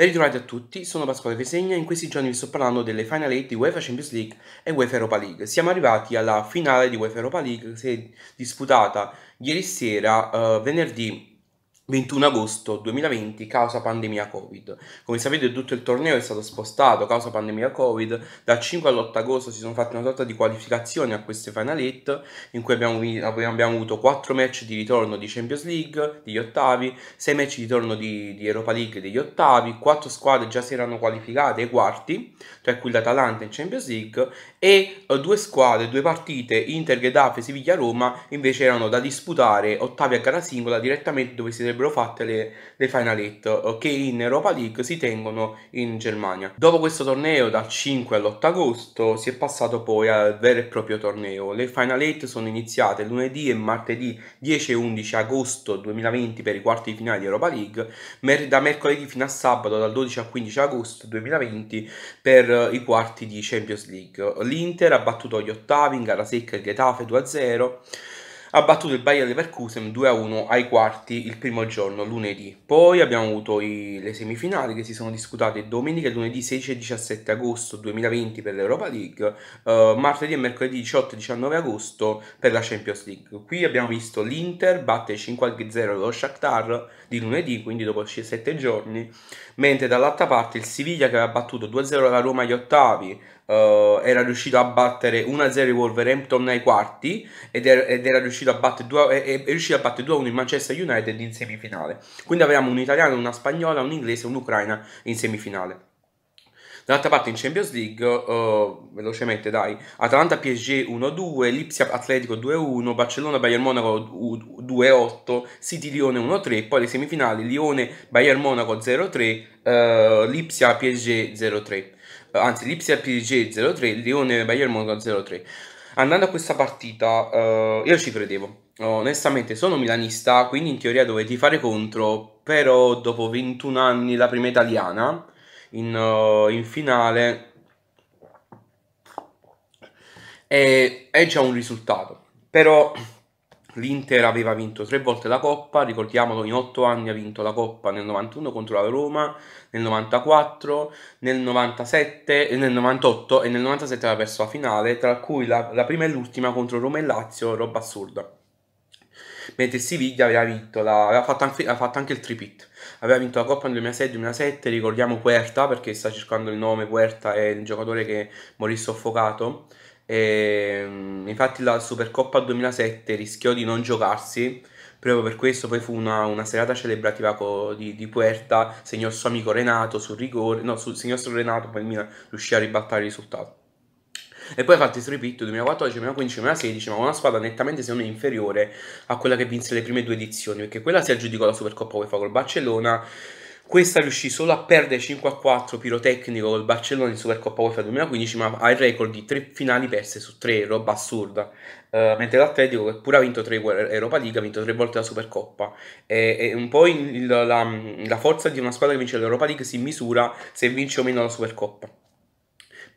Ben ritrovati a tutti, sono Pasquale Fesegna e in questi giorni vi sto parlando delle Final 8 di UEFA Champions League e UEFA Europa League. Siamo arrivati alla finale di UEFA Europa League che si è disputata ieri sera, uh, venerdì 21 agosto 2020 causa pandemia Covid. Come sapete tutto il torneo è stato spostato causa pandemia Covid, dal 5 all'8 agosto si sono fatte una sorta di qualificazione a queste finalette in cui abbiamo, abbiamo, avuto 4 match di ritorno di Champions League degli ottavi, 6 match di ritorno di, di Europa League degli ottavi, 4 squadre già si erano qualificate ai quarti, tra cui l'Atalanta in Champions League e eh, due squadre, due partite Inter, Getafe, Siviglia, Roma invece erano da disputare ottavi a gara singola direttamente dove si sarebbe sarebbero fatte le, le Final Eight che in Europa League si tengono in Germania. Dopo questo torneo dal 5 all'8 agosto si è passato poi al vero e proprio torneo. Le Final Eight sono iniziate lunedì e martedì 10 e 11 agosto 2020 per i quarti di finale di Europa League, mer- da mercoledì fino a sabato dal 12 al 15 agosto 2020 per eh, i quarti di Champions League. L'Inter ha battuto gli ottavi in gara secca il Getafe 2-0 ha battuto il Bayer Leverkusen 2-1 ai quarti il primo giorno, lunedì. Poi abbiamo avuto i, le semifinali che si sono disputate domenica e lunedì 16 e 17 agosto 2020 per l'Europa League, uh, martedì e mercoledì 18 e 19 agosto per la Champions League. Qui abbiamo visto l'Inter batte 5-0 lo Shakhtar di lunedì, quindi dopo 7 giorni, mentre dall'altra parte il Siviglia che aveva battuto 2-0 la Roma agli ottavi, uh, era riuscito a battere 1-0 il Wolverhampton ai quarti ed, er- ed era riuscito a battere 2-1 in Manchester United in semifinale. Quindi avevamo un italiano, una spagnola, un inglese e un'ucraina in semifinale. Dall'altra parte in Champions League, uh, velocemente dai, Atalanta PSG 1-2, Lipsia Atletico 2-1, Barcellona Bayern Monaco 2-8, City Lione 1-3, poi le semifinali Lione Bayern Monaco 0-3, uh, eh, Lipsia PSG 0-3. Eh, anzi Lipsia PG 0 Lione Bayern Monaco 03. Andando a questa partita, eh, io ci credevo. Onestamente sono milanista, quindi in teoria dovete fare contro, però dopo 21 anni la prima italiana in, uh, in finale è, è già un risultato. Però L'Inter aveva vinto tre volte la Coppa, ricordiamolo, in otto anni ha vinto la Coppa nel 91 contro la Roma, nel 94, nel 97, eh, nel 98 e nel 97 aveva perso la finale, tra cui la, la prima e l'ultima contro Roma e Lazio, roba assurda. Mentre Siviglia aveva vinto, la, aveva, fatto anche, aveva fatto anche il tripit, aveva vinto la Coppa nel 2006-2007, ricordiamo Puerta perché sta cercando il nome, Puerta è il giocatore che morì soffocato e, ehm, infatti la Supercoppa 2007 rischiò di non giocarsi proprio per questo poi fu una, una serata celebrativa co, di, di, Puerta segnò il suo amico Renato sul rigore no, sul signor Renato poi il Milan riuscì a ribaltare il risultato e poi fatti su repeat 2014, 2015, 2016 ma una squadra nettamente secondo me inferiore a quella che vinse le prime due edizioni perché quella si aggiudicò la Supercoppa UEFA col Barcellona questa riuscì solo a perdere 5-4 a pirotecnico col Barcellona in Supercoppa UEFA 2015, ma ha il record di 3 finali perse su 3, roba assurda. Uh, mentre l'Atletico, che pure ha vinto 3 Europa League, ha vinto 3 volte la Supercoppa. E, è un po' il, la, la forza di una squadra che vince l'Europa League si misura se vince o meno la Supercoppa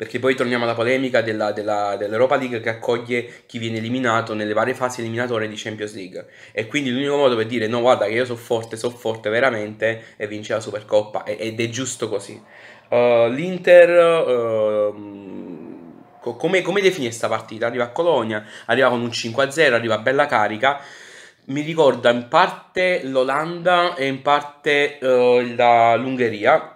perché poi torniamo alla polemica della, della, dell'Europa League che accoglie chi viene eliminato nelle varie fasi eliminatorie di Champions League e quindi l'unico modo per dire no guarda che io sono forte, sono forte veramente e vince la Supercoppa ed è giusto così uh, l'Inter uh, come, come definire questa partita? arriva a Colonia, arriva con un 5-0 arriva bella carica mi ricorda in parte l'Olanda e in parte uh, l'Ungheria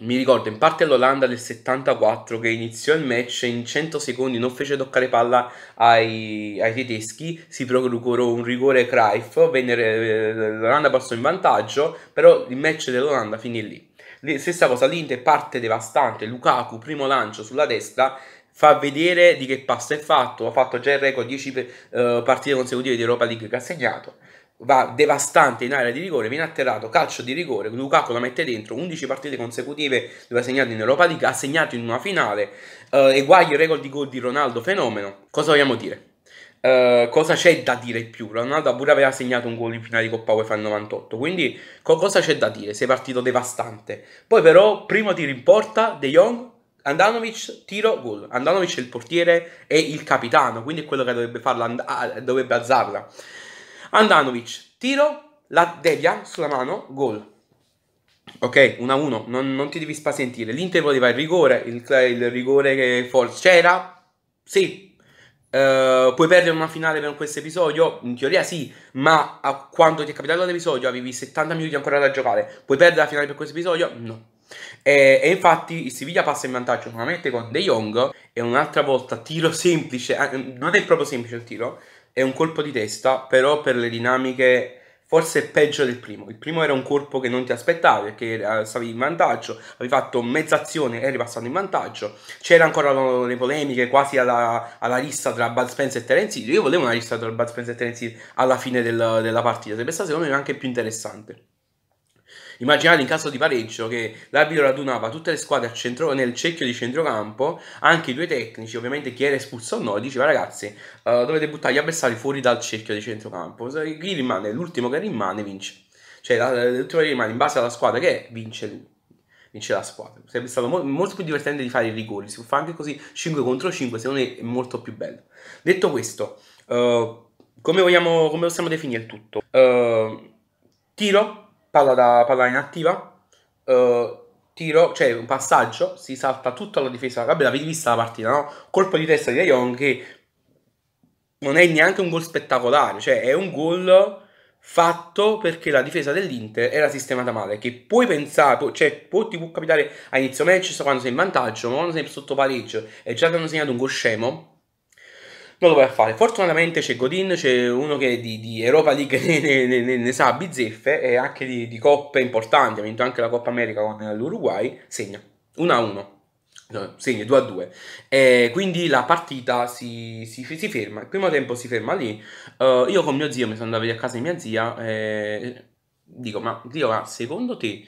mi ricordo in parte l'Olanda del 74 che iniziò il match in 100 secondi non fece toccare palla ai, ai tedeschi, si procurò un rigore Cruyff, venne, eh, l'Olanda passò in vantaggio, però il match dell'Olanda finì lì. stessa cosa, l'Inter parte devastante, Lukaku primo lancio sulla destra, fa vedere di che passo è fatto, ha fatto già il record 10 eh, partite consecutive di Europa League che ha segnato va devastante in area di rigore, viene atterrato, calcio di rigore, Lukaku la mette dentro, 11 partite consecutive dove ha segnato in Europa League, ha segnato in una finale, eh, e guai il record di gol di Ronaldo, fenomeno, cosa vogliamo dire? Eh, cosa c'è da dire in più? Ronaldo pure aveva segnato un gol in finale di Coppa UEFA 98, quindi co cosa c'è da dire? Sei partito devastante. Poi però, primo tiro in porta, De Jong, Andanovic, tiro, gol. Andanovic è il portiere e il capitano, quindi è quello che dovrebbe, farla dovrebbe alzarla. Andanovic, tiro, la devia sulla mano, gol. Ok, 1-1, non, non, ti devi spazientire. L'Inter voleva il rigore, il, il rigore che forse c'era. Sì. Uh, puoi perdere una finale per questo episodio? In teoria sì, ma a quando ti è capitato l'episodio avevi 70 minuti ancora da giocare. Puoi perdere la finale per questo episodio? No. E, e, infatti il Siviglia passa in vantaggio nuovamente con De Jong e un'altra volta tiro semplice, eh, non è proprio semplice il tiro, è un colpo di testa, però per le dinamiche forse è peggio del primo. Il primo era un colpo che non ti aspettavi perché stavi in vantaggio, avevi fatto mezza azione e eri passato in vantaggio. C'era ancora le polemiche quasi alla, alla rissa tra Bud Spence e Terence Hill. Io volevo una rissa tra Bud Spence e Terence Hill alla fine del, della partita, sarebbe stata secondo me anche più interessante. Immaginate in caso di pareggio che l'arbitro radunava tutte le squadre centro, nel cerchio di centrocampo, anche i due tecnici, ovviamente chi era espulso o no, diceva ragazzi uh, dovete buttare gli avversari fuori dal cerchio di centrocampo. Chi rimane, l'ultimo che rimane vince. Cioè la, l'ultimo che rimane in base alla squadra che è, vince lui vince la squadra. Sarebbe stato mo- molto più divertente di fare i rigori. Si può fare anche così 5 contro 5, secondo me è molto più bello. Detto questo, uh, come, vogliamo, come possiamo definire il tutto? Uh, tiro, palla, da, palla inattiva, uh, tiro, cioè un passaggio, si salta tutta la difesa. Vabbè, l'avete vista la partita, no? Colpo di testa di De che non è neanche un gol spettacolare, cioè è un gol fatto perché la difesa dell'Inter era sistemata male, che puoi pensare, cioè può, ti può capitare a inizio match quando sei in vantaggio, ma quando sei sotto pareggio e già ti hanno segnato un gol scemo, non lo vai a fare. Fortunatamente c'è Godin, c'è uno che di, di Europa League ne, ne, ne, ne, sa bizzeffe e anche di, di coppe importanti, ha vinto anche la Coppa America con l'Uruguay, segna 1-1. No, segna 2 a 2 eh, quindi la partita si, si, si, ferma il primo tempo si ferma lì uh, io con mio zio mi sono andato a casa di mia zia eh, dico ma zio ma secondo te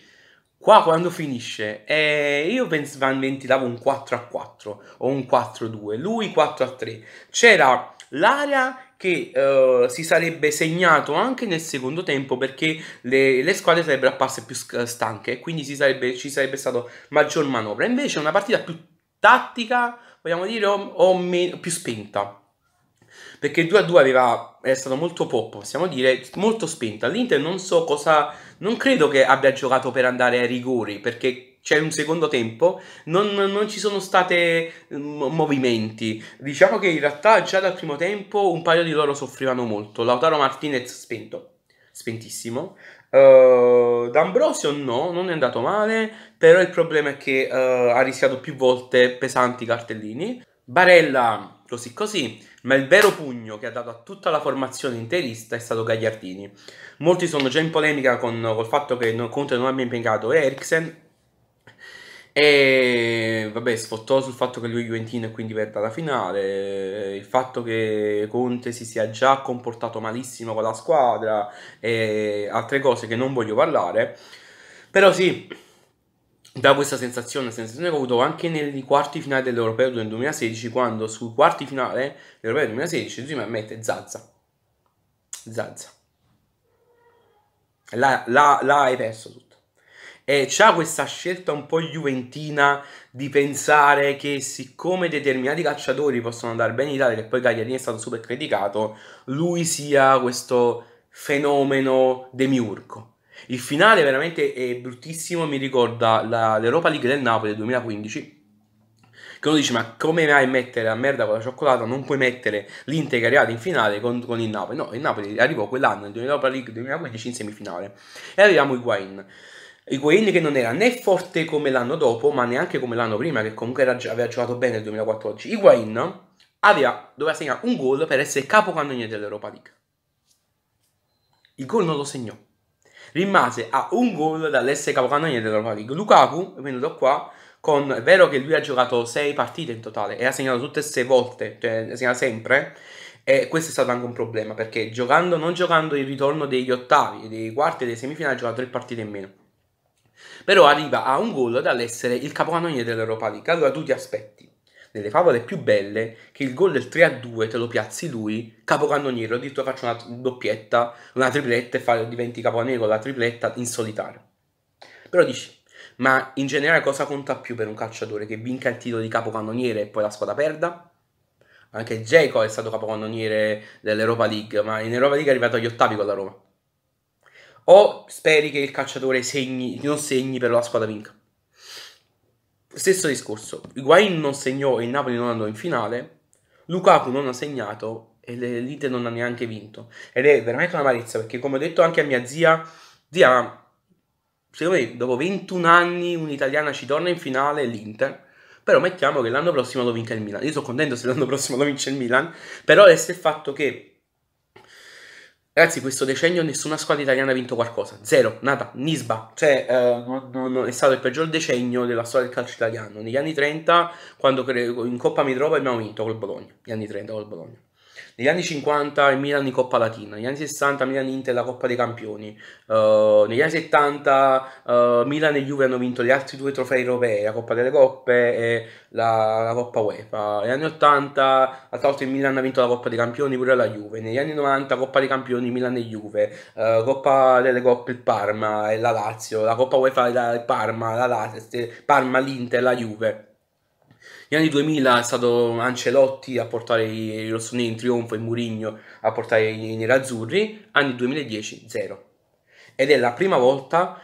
Qua quando finisce, eh, io ventilavo un 4 a 4 o un 4 a 2, lui 4 a 3. C'era l'area che eh, si sarebbe segnato anche nel secondo tempo perché le, le squadre sarebbero apparse più stanche e quindi sarebbe, ci sarebbe stato maggior manovra. Invece è una partita più tattica, vogliamo dire, o, o meno, più spinta. Perché il 2-2 aveva, è stato molto pop, possiamo dire, molto spento. All'Inter non so cosa... Non credo che abbia giocato per andare ai rigori, perché c'è un secondo tempo, non, non ci sono stati mm, movimenti. Diciamo che in realtà già dal primo tempo un paio di loro soffrivano molto. Lautaro Martinez spento, spentissimo. Uh, D'Ambrosio no, non è andato male, però il problema è che uh, ha rischiato più volte pesanti cartellini. Barella così così, ma il vero pugno che ha dato a tutta la formazione interista è stato Gagliardini. Molti sono già in polemica con, col fatto che Conte non abbia impiegato Eriksen e vabbè, sfottò sul fatto che lui è Juventino e quindi perda la finale, il fatto che Conte si sia già comportato malissimo con la squadra e altre cose che non voglio parlare. Però sì, da questa sensazione, sensazione che ho avuto anche nei quarti finali dell'Europeo del 2016, quando sui quarti finale dell'Europeo del 2016 Zuma mette Zazza. Zazza. Là, là, là hai perso tutto. E c'ha questa scelta un po' juventina di pensare che siccome determinati calciatori possono andare bene in Italia, che poi Gagliarini è stato super criticato, lui sia questo fenomeno demiurgo il finale veramente è bruttissimo, mi ricorda la, l'Europa League del Napoli del 2015 che uno dice ma come mai mettere la merda con la cioccolata non puoi mettere l'Inter che è arrivato in finale con, con, il Napoli no il Napoli arrivò quell'anno nel 2015 in semifinale e avevamo Higuain Higuain che non era né forte come l'anno dopo ma neanche come l'anno prima che comunque era, aveva giocato bene nel 2014 Higuain aveva, doveva segnare un gol per essere capocannoniere dell'Europa League il gol non lo segnò rimase a un gol dall'essere capocannoniere dell'Europa League. Lukaku è venuto qua con, è vero che lui ha giocato 6 partite in totale e ha segnato tutte e 6 volte, cioè segna sempre, e questo è stato anche un problema perché giocando, non giocando il ritorno degli ottavi, dei quarti e dei semifinali ha giocato 3 partite in meno. Però arriva a un gol dall'essere il capocannoniere dell'Europa League, allora tu ti aspetti nelle favole più belle che il gol del 3-2 a te lo piazzi lui, capocannoniero, addirittura faccio una doppietta, una tripletta e fa, diventi capocannoniero con la tripletta in solitario. Però dici, ma in generale cosa conta più per un calciatore che vinca il titolo di capocannoniere e poi la squadra perda? Anche Dzeko è stato capocannoniere dell'Europa League, ma in Europa League è arrivato agli ottavi con la Roma. O speri che il calciatore segni, non segni però la squadra vinca? Stesso discorso, Higuain non segnò e il Napoli non andò in finale, Lukaku non ha segnato e l'Inter non ha neanche vinto. Ed è veramente una un'amarezza perché come ho detto anche a mia zia, zia, secondo me dopo 21 anni un'italiana ci torna in finale l'Inter, però mettiamo che l'anno prossimo lo vinca il Milan. Io sono contento se l'anno prossimo lo vince il Milan, però resta il fatto che Ragazzi, questo decennio nessuna squadra italiana ha vinto qualcosa. Zero, nata, nisba. Cioè, eh, non, non, è stato il peggior decennio della storia del calcio italiano. Negli anni 30, quando in Coppa Mitropa abbiamo vinto col Bologna. Gli anni 30 col Bologna. Negli anni 50 il Milan in Coppa Latina, negli anni 60 Milan Inter la Coppa dei Campioni, uh, negli anni 70 uh, eh, Milan e Juve hanno vinto gli altri due trofei europei, la Coppa delle Coppe e la, la Coppa UEFA. Negli anni 80 a volte il Milan ha vinto la Coppa dei Campioni pure la Juve, negli anni 90 Coppa dei Campioni Milan e Juve, uh, Coppa delle Coppe il Parma e la Lazio, la Coppa UEFA il Parma, la Lazio, Parma l'Inter, la Juve. Gli anni 2000 è stato Ancelotti a portare i rossoneri in trionfo e Murigno a portare i nerazzurri, anni 2010 zero. Ed è la prima volta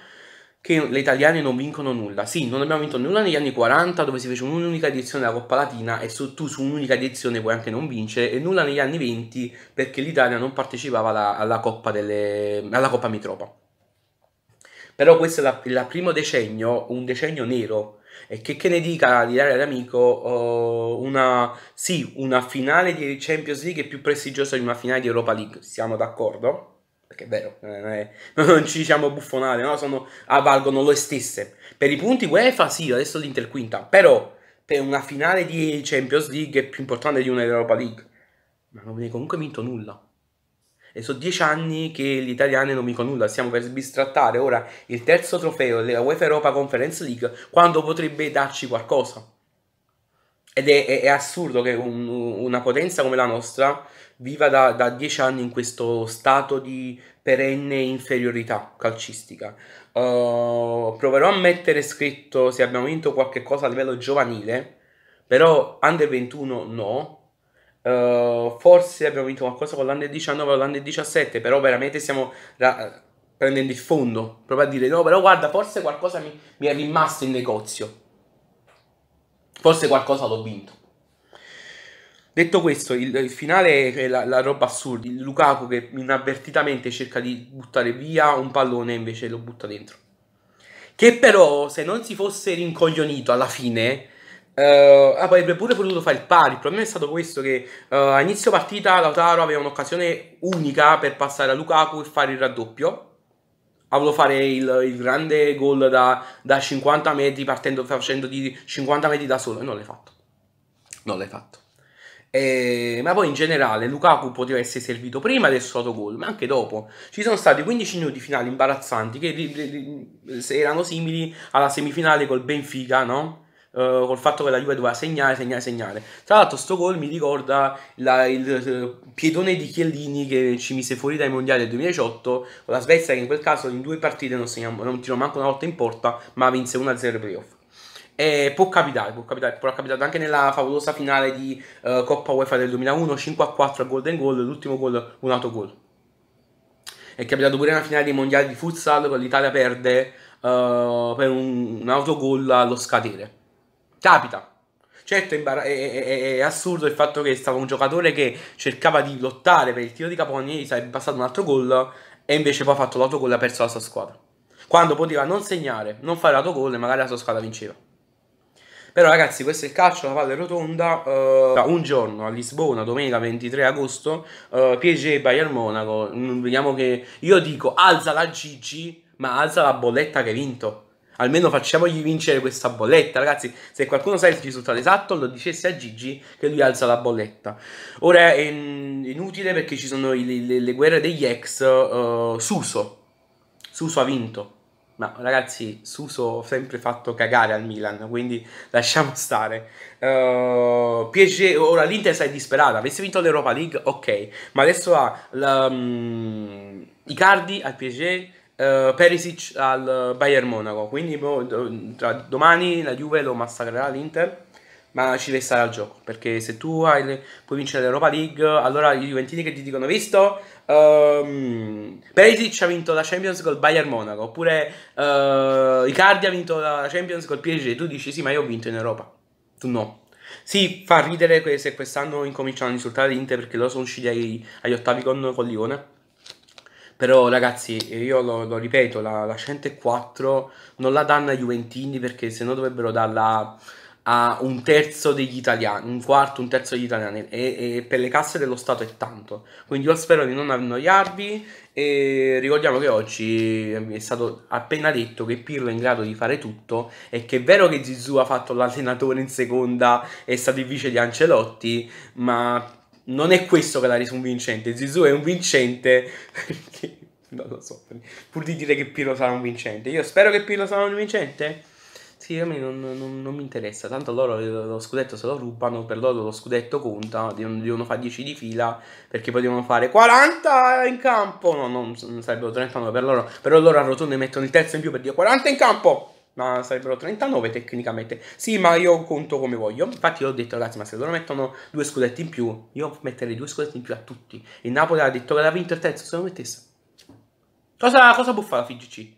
che le italiane non vincono nulla. Sì, non abbiamo vinto nulla negli anni 40 dove si fece un'unica edizione della Coppa Latina e su, tu su un'unica edizione puoi anche non vincere e nulla negli anni 20 perché l'Italia non partecipava alla, alla Coppa, delle, alla Coppa Mitropa. Però questo è il primo decennio, un decennio nero e che, che ne dica di dare all'amico oh, una, sì, una finale di Champions League è più prestigiosa di una finale di Europa League, siamo d'accordo? Perché è vero, non, è, non ci diciamo buffonate, no? Sono, valgono le stesse. Per i punti UEFA sì, adesso l'Inter quinta, però per una finale di Champions League è più importante di una Europa League. Ma non viene comunque vinto nulla. E sono dieci anni che gli italiani non vincono nulla. Stiamo per sbistrattare ora il terzo trofeo della UEFA Europa Conference League quando potrebbe darci qualcosa. Ed è, è, è assurdo che un, una potenza come la nostra viva da, da dieci anni in questo stato di perenne inferiorità calcistica. Uh, proverò a mettere scritto se abbiamo vinto qualche cosa a livello giovanile, però under 21 no, eh, forse abbiamo vinto qualcosa con l'anno 19 o l'anno 17, però veramente stiamo ra- prendendo il fondo. Proprio a dire no, però guarda, forse qualcosa mi, mi è rimasto in negozio. Forse qualcosa l'ho vinto. Detto questo, il, il finale è la, la, roba assurda. Il Lukaku che inavvertitamente cerca di buttare via un pallone e invece lo butta dentro. Che però, se non si fosse rincoglionito alla fine, Uh, ah, poi avrebbe pure potuto fare il pari. Il problema è stato questo: che uh, a inizio partita Lautaro aveva un'occasione unica per passare a Lukaku e fare il raddoppio. Ha voluto fare il, il grande gol da, da, 50 metri, partendo facendo di 50 metri da solo. E non l'hai fatto. Non l'hai fatto. E, ma poi in generale Lukaku poteva essere servito prima del suo autogol, ma anche dopo. Ci sono stati 15 minuti finali imbarazzanti che erano simili alla semifinale col Benfica, no? eh, col fatto che la Juve doveva segnare, segnare, segnare. Tra l'altro sto gol mi ricorda la, il, il eh, piedone di Chiellini che ci mise fuori dai mondiali del 2018, con la Svezia che in quel caso in due partite non, segna, non tirò manco una volta in porta, ma vinse 1-0 i playoff. E può capitare, può capitare, può capitare anche nella favolosa finale di uh, Coppa UEFA del 2001, 5-4 a Golden Goal, l'ultimo gol un autogol. È capitato pure nella finale dei mondiali di futsal, con l'Italia perde uh, per un, un autogol allo scadere. Capita. Certo è, imbar- è, è, è, assurdo il fatto che stava un giocatore che cercava di lottare per il tiro di Caponi, sarebbe passato un altro gol e invece poi ha fatto l'autogol e ha perso la sua squadra. Quando poteva non segnare, non fare l'autogol e magari la sua squadra vinceva. Però ragazzi, questo è il calcio, la palla è rotonda. Uh, un giorno a Lisbona, domenica 23 agosto, uh, eh, PSG Bayern Monaco. Mm, vediamo che io dico alza la Gigi, ma alza la bolletta che hai vinto. Almeno facciamogli vincere questa bolletta, ragazzi. Se qualcuno sa il risultato esatto, lo dicesse a Gigi che lui alza la bolletta. Ora è inutile perché ci sono le, le, le guerre degli ex. Uh, Suso. Suso ha vinto. Ma ragazzi, Suso ha sempre fatto cagare al Milan, quindi lasciamo stare. Uh, eh, PSG, ora l'Inter sta disperata. Avesse vinto l'Europa League, ok. Ma adesso ha la, um, Icardi al PSG eh, Perisic al Bayern Monaco. Quindi boh, tra domani la Juve lo massacrerà l'Inter. Ma ci deve stare al gioco. Perché se tu hai, puoi vincere l'Europa League, allora i Juventini che ti dicono: Visto? Um, Perisic ha vinto la Champions col Bayern Monaco. Oppure uh, Icardi ha vinto la Champions col PSG. Tu dici: Sì, ma io ho vinto in Europa. Tu no. Sì, fa ridere se quest'anno incominciano a insultare l'Inter perché loro sono usciti agli, agli ottavi con, con Lione però ragazzi, io lo, lo ripeto, la, la 104 non la danno ai Juventini perché sennò dovrebbero darla a un terzo degli italiani, un quarto, un terzo degli italiani e, e, per le casse dello Stato è tanto. Quindi io spero di non annoiarvi e ricordiamo che oggi è stato appena detto che Pirlo è in grado di fare tutto e che è vero che Zizou ha fatto l'allenatore in seconda e è stato il vice di Ancelotti, ma non è questo che l'ha reso un vincente. Zizou è un vincente. Perché, non lo so. Pur di dire che Pirlo sarà un vincente. Io spero che Pirlo sarà un vincente. Sì, a me non, non, non mi interessa. Tanto loro lo scudetto se lo rubano. Per loro lo scudetto conta. Devono, devono fare 10 di fila. Perché poi devono fare 40 in campo. No, non, non sarebbero 39 per loro. Però loro a rotondo mettono il terzo in più per dire 40 in campo ma sarebbero 39 tecnicamente. Sì, ma io conto come voglio. Infatti ho detto ragazzi, ma se loro mettono due scudetti in più, io metterei due scudetti in più a tutti. Il Napoli ha detto che l'ha vinto il terzo se lo mettesse. Cosa, cosa può fare la FIGC?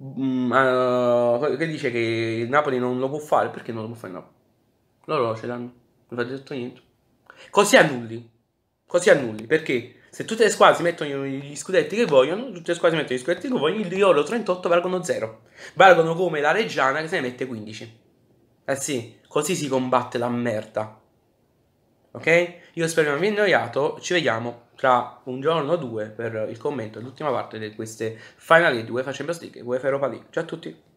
Mm, uh, che dice che il Napoli non lo può fare? Perché non lo può fare il Napoli? Loro ce l'hanno. Non ho detto niente. Così annulli. Così annulli. Perché? Se tutte le squadre si mettono gli scudetti che vogliono, tutte le squadre si mettono gli scudetti che vogliono, gli oro 38 valgono 0. Valgono come la Reggiana che se ne mette 15. Eh sì, così si combatte la merda. Ok? Io spero di non avervi annoiato, ci vediamo tra un giorno o due per il commento dell'ultima parte di queste finali di UEFA Champions League e UEFA Europa League. Ciao a tutti!